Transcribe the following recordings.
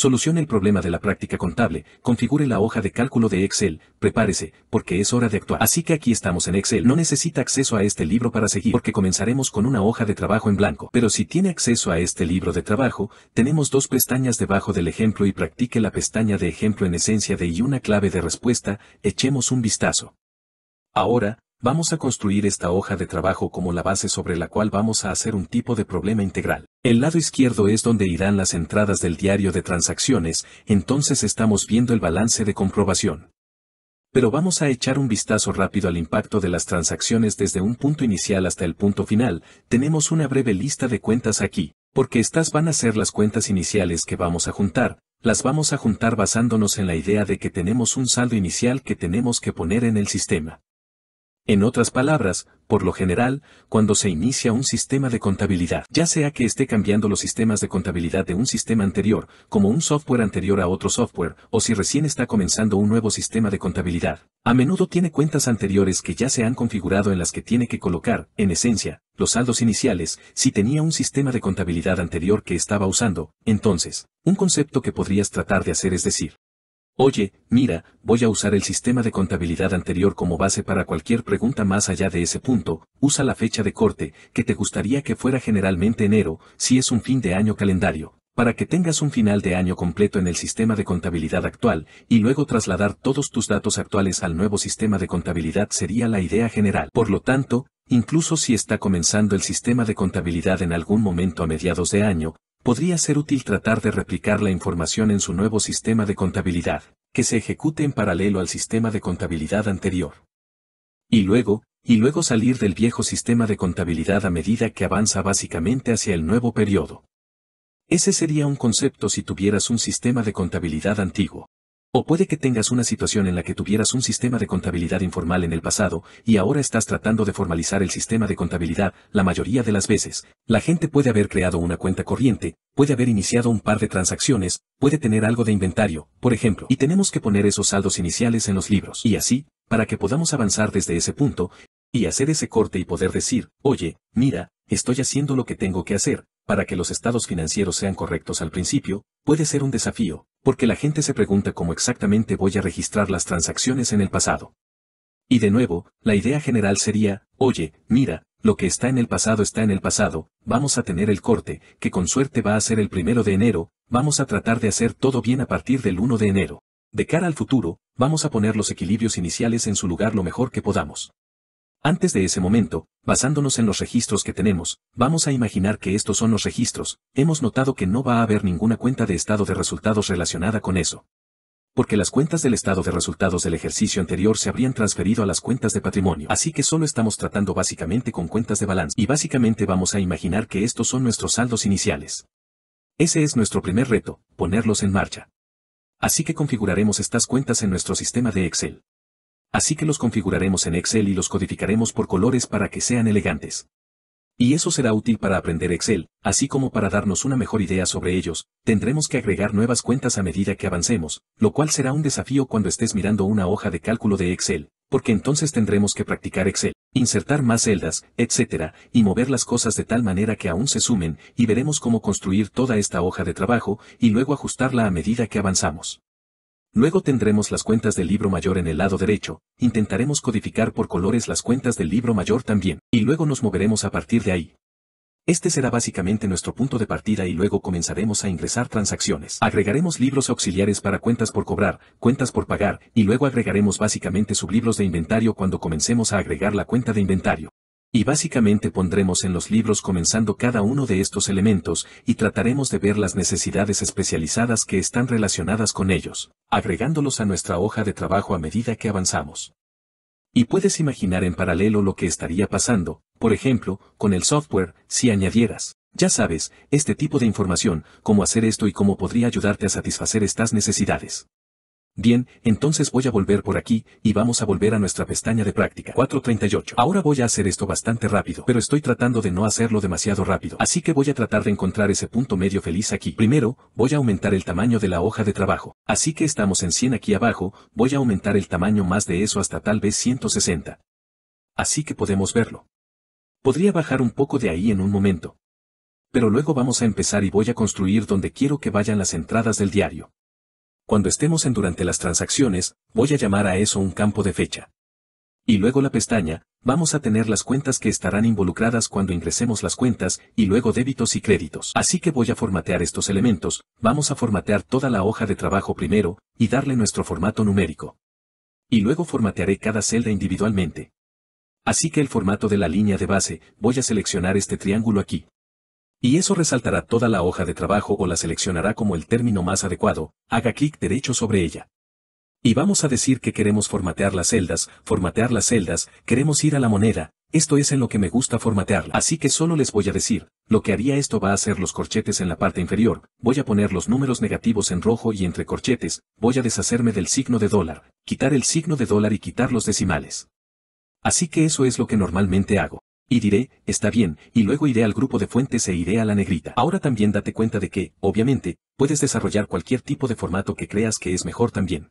Solucione el problema de la práctica contable, configure la hoja de cálculo de Excel, prepárese, porque es hora de actuar. Así que aquí estamos en Excel. No necesita acceso a este libro para seguir, porque comenzaremos con una hoja de trabajo en blanco. Pero si tiene acceso a este libro de trabajo, tenemos dos pestañas debajo del ejemplo y practique la pestaña de ejemplo en esencia de y una clave de respuesta, echemos un vistazo. Ahora, Vamos a construir esta hoja de trabajo como la base sobre la cual vamos a hacer un tipo de problema integral. El lado izquierdo es donde irán las entradas del diario de transacciones, entonces estamos viendo el balance de comprobación. Pero vamos a echar un vistazo rápido al impacto de las transacciones desde un punto inicial hasta el punto final, tenemos una breve lista de cuentas aquí, porque estas van a ser las cuentas iniciales que vamos a juntar, las vamos a juntar basándonos en la idea de que tenemos un saldo inicial que tenemos que poner en el sistema. En otras palabras, por lo general, cuando se inicia un sistema de contabilidad, ya sea que esté cambiando los sistemas de contabilidad de un sistema anterior, como un software anterior a otro software, o si recién está comenzando un nuevo sistema de contabilidad, a menudo tiene cuentas anteriores que ya se han configurado en las que tiene que colocar, en esencia, los saldos iniciales, si tenía un sistema de contabilidad anterior que estaba usando, entonces, un concepto que podrías tratar de hacer es decir, Oye, mira, voy a usar el sistema de contabilidad anterior como base para cualquier pregunta más allá de ese punto, usa la fecha de corte, que te gustaría que fuera generalmente enero, si es un fin de año calendario, para que tengas un final de año completo en el sistema de contabilidad actual, y luego trasladar todos tus datos actuales al nuevo sistema de contabilidad sería la idea general. Por lo tanto, incluso si está comenzando el sistema de contabilidad en algún momento a mediados de año, podría ser útil tratar de replicar la información en su nuevo sistema de contabilidad, que se ejecute en paralelo al sistema de contabilidad anterior. Y luego, y luego salir del viejo sistema de contabilidad a medida que avanza básicamente hacia el nuevo periodo. Ese sería un concepto si tuvieras un sistema de contabilidad antiguo. O puede que tengas una situación en la que tuvieras un sistema de contabilidad informal en el pasado y ahora estás tratando de formalizar el sistema de contabilidad la mayoría de las veces. La gente puede haber creado una cuenta corriente, puede haber iniciado un par de transacciones, puede tener algo de inventario, por ejemplo, y tenemos que poner esos saldos iniciales en los libros. Y así, para que podamos avanzar desde ese punto, y hacer ese corte y poder decir, oye, mira, estoy haciendo lo que tengo que hacer, para que los estados financieros sean correctos al principio, puede ser un desafío, porque la gente se pregunta cómo exactamente voy a registrar las transacciones en el pasado. Y de nuevo, la idea general sería, oye, mira, lo que está en el pasado está en el pasado, vamos a tener el corte, que con suerte va a ser el primero de enero, vamos a tratar de hacer todo bien a partir del 1 de enero. De cara al futuro, vamos a poner los equilibrios iniciales en su lugar lo mejor que podamos. Antes de ese momento, basándonos en los registros que tenemos, vamos a imaginar que estos son los registros, hemos notado que no va a haber ninguna cuenta de estado de resultados relacionada con eso. Porque las cuentas del estado de resultados del ejercicio anterior se habrían transferido a las cuentas de patrimonio, así que solo estamos tratando básicamente con cuentas de balance, y básicamente vamos a imaginar que estos son nuestros saldos iniciales. Ese es nuestro primer reto, ponerlos en marcha. Así que configuraremos estas cuentas en nuestro sistema de Excel. Así que los configuraremos en Excel y los codificaremos por colores para que sean elegantes. Y eso será útil para aprender Excel, así como para darnos una mejor idea sobre ellos, tendremos que agregar nuevas cuentas a medida que avancemos, lo cual será un desafío cuando estés mirando una hoja de cálculo de Excel, porque entonces tendremos que practicar Excel, insertar más celdas, etc., y mover las cosas de tal manera que aún se sumen, y veremos cómo construir toda esta hoja de trabajo, y luego ajustarla a medida que avanzamos. Luego tendremos las cuentas del libro mayor en el lado derecho, intentaremos codificar por colores las cuentas del libro mayor también, y luego nos moveremos a partir de ahí. Este será básicamente nuestro punto de partida y luego comenzaremos a ingresar transacciones. Agregaremos libros auxiliares para cuentas por cobrar, cuentas por pagar, y luego agregaremos básicamente sublibros de inventario cuando comencemos a agregar la cuenta de inventario. Y básicamente pondremos en los libros comenzando cada uno de estos elementos y trataremos de ver las necesidades especializadas que están relacionadas con ellos, agregándolos a nuestra hoja de trabajo a medida que avanzamos. Y puedes imaginar en paralelo lo que estaría pasando, por ejemplo, con el software, si añadieras, ya sabes, este tipo de información, cómo hacer esto y cómo podría ayudarte a satisfacer estas necesidades. Bien, entonces voy a volver por aquí, y vamos a volver a nuestra pestaña de práctica. 438. Ahora voy a hacer esto bastante rápido, pero estoy tratando de no hacerlo demasiado rápido, así que voy a tratar de encontrar ese punto medio feliz aquí. Primero, voy a aumentar el tamaño de la hoja de trabajo. Así que estamos en 100 aquí abajo, voy a aumentar el tamaño más de eso hasta tal vez 160. Así que podemos verlo. Podría bajar un poco de ahí en un momento. Pero luego vamos a empezar y voy a construir donde quiero que vayan las entradas del diario cuando estemos en durante las transacciones, voy a llamar a eso un campo de fecha. Y luego la pestaña, vamos a tener las cuentas que estarán involucradas cuando ingresemos las cuentas, y luego débitos y créditos. Así que voy a formatear estos elementos, vamos a formatear toda la hoja de trabajo primero, y darle nuestro formato numérico. Y luego formatearé cada celda individualmente. Así que el formato de la línea de base, voy a seleccionar este triángulo aquí. Y eso resaltará toda la hoja de trabajo o la seleccionará como el término más adecuado, haga clic derecho sobre ella. Y vamos a decir que queremos formatear las celdas, formatear las celdas, queremos ir a la moneda, esto es en lo que me gusta formatearla. Así que solo les voy a decir, lo que haría esto va a ser los corchetes en la parte inferior, voy a poner los números negativos en rojo y entre corchetes, voy a deshacerme del signo de dólar, quitar el signo de dólar y quitar los decimales. Así que eso es lo que normalmente hago. Y diré, está bien, y luego iré al grupo de fuentes e iré a la negrita. Ahora también date cuenta de que, obviamente, puedes desarrollar cualquier tipo de formato que creas que es mejor también.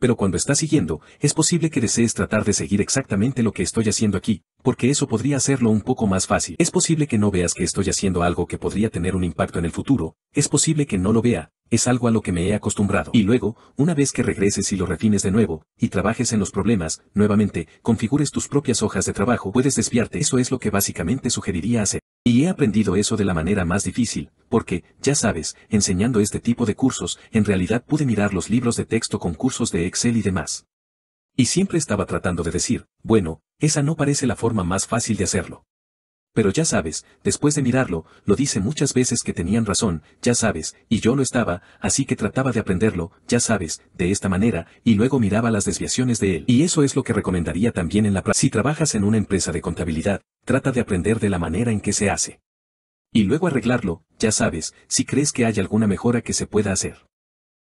Pero cuando estás siguiendo, es posible que desees tratar de seguir exactamente lo que estoy haciendo aquí, porque eso podría hacerlo un poco más fácil. Es posible que no veas que estoy haciendo algo que podría tener un impacto en el futuro, es posible que no lo vea, es algo a lo que me he acostumbrado. Y luego, una vez que regreses y lo refines de nuevo, y trabajes en los problemas, nuevamente, configures tus propias hojas de trabajo, puedes desviarte. Eso es lo que básicamente sugeriría hacer. Y he aprendido eso de la manera más difícil, porque, ya sabes, enseñando este tipo de cursos, en realidad pude mirar los libros de texto con cursos de Excel y demás. Y siempre estaba tratando de decir, bueno, esa no parece la forma más fácil de hacerlo. Pero ya sabes, después de mirarlo, lo dice muchas veces que tenían razón, ya sabes, y yo no estaba, así que trataba de aprenderlo, ya sabes, de esta manera, y luego miraba las desviaciones de él. Y eso es lo que recomendaría también en la práctica. Si trabajas en una empresa de contabilidad, trata de aprender de la manera en que se hace. Y luego arreglarlo, ya sabes, si crees que hay alguna mejora que se pueda hacer.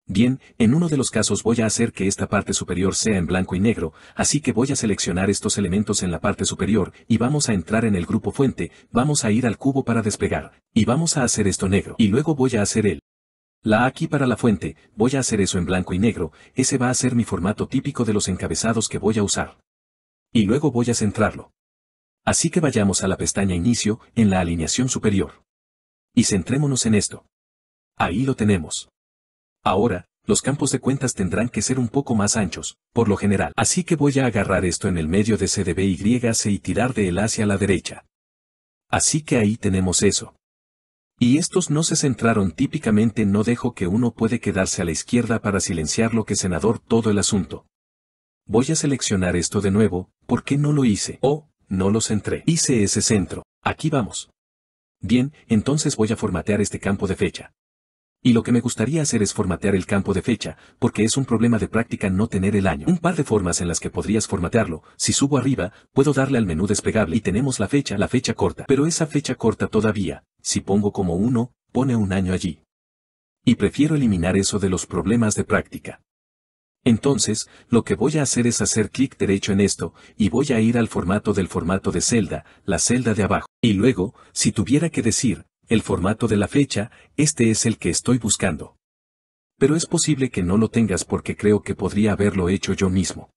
Bien, en uno de los casos voy a hacer que esta parte superior sea en blanco y negro, así que voy a seleccionar estos elementos en la parte superior y vamos a entrar en el grupo fuente, vamos a ir al cubo para despegar, y vamos a hacer esto negro, y luego voy a hacer el la aquí para la fuente, voy a hacer eso en blanco y negro, ese va a ser mi formato típico de los encabezados que voy a usar. Y luego voy a centrarlo. Así que vayamos a la pestaña Inicio, en la alineación superior. Y centrémonos en esto. Ahí lo tenemos. Ahora, los campos de cuentas tendrán que ser un poco más anchos, por lo general. Así que voy a agarrar esto en el medio de CDBYC y tirar de él hacia la derecha. Así que ahí tenemos eso. Y estos no se centraron típicamente no dejo que uno puede quedarse a la izquierda para silenciar lo que senador todo el asunto. Voy a seleccionar esto de nuevo, porque no lo hice? O, oh, no lo centré. Hice ese centro. Aquí vamos. Bien, entonces voy a formatear este campo de fecha. Y lo que me gustaría hacer es formatear el campo de fecha, porque es un problema de práctica no tener el año. Un par de formas en las que podrías formatearlo, si subo arriba, puedo darle al menú desplegable y tenemos la fecha, la fecha corta. Pero esa fecha corta todavía, si pongo como uno, pone un año allí. Y prefiero eliminar eso de los problemas de práctica. Entonces, lo que voy a hacer es hacer clic derecho en esto, y voy a ir al formato del formato de celda, la celda de abajo. Y luego, si tuviera que decir, el formato de la fecha, este es el que estoy buscando. Pero es posible que no lo tengas porque creo que podría haberlo hecho yo mismo.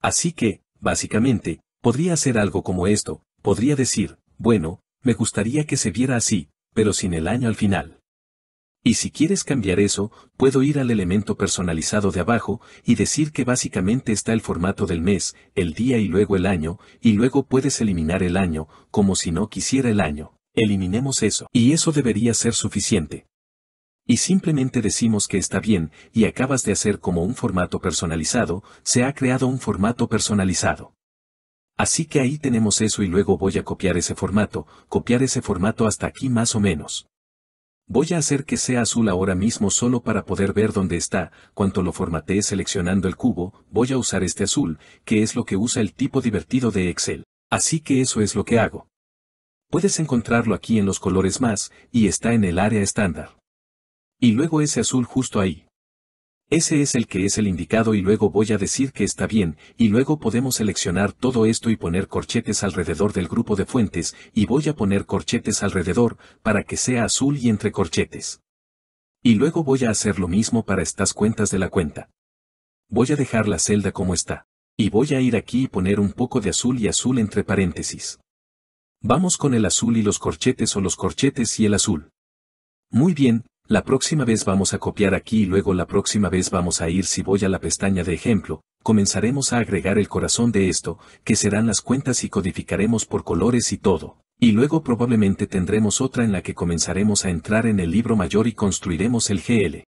Así que, básicamente, podría hacer algo como esto, podría decir, bueno, me gustaría que se viera así, pero sin el año al final. Y si quieres cambiar eso, puedo ir al elemento personalizado de abajo y decir que básicamente está el formato del mes, el día y luego el año, y luego puedes eliminar el año, como si no quisiera el año. Eliminemos eso. Y eso debería ser suficiente. Y simplemente decimos que está bien, y acabas de hacer como un formato personalizado, se ha creado un formato personalizado. Así que ahí tenemos eso y luego voy a copiar ese formato, copiar ese formato hasta aquí más o menos. Voy a hacer que sea azul ahora mismo solo para poder ver dónde está, cuanto lo formateé seleccionando el cubo, voy a usar este azul, que es lo que usa el tipo divertido de Excel. Así que eso es lo que hago. Puedes encontrarlo aquí en los colores más, y está en el área estándar. Y luego ese azul justo ahí. Ese es el que es el indicado y luego voy a decir que está bien, y luego podemos seleccionar todo esto y poner corchetes alrededor del grupo de fuentes, y voy a poner corchetes alrededor, para que sea azul y entre corchetes. Y luego voy a hacer lo mismo para estas cuentas de la cuenta. Voy a dejar la celda como está. Y voy a ir aquí y poner un poco de azul y azul entre paréntesis. Vamos con el azul y los corchetes o los corchetes y el azul. Muy bien, la próxima vez vamos a copiar aquí y luego la próxima vez vamos a ir si voy a la pestaña de ejemplo, comenzaremos a agregar el corazón de esto, que serán las cuentas y codificaremos por colores y todo. Y luego probablemente tendremos otra en la que comenzaremos a entrar en el libro mayor y construiremos el GL.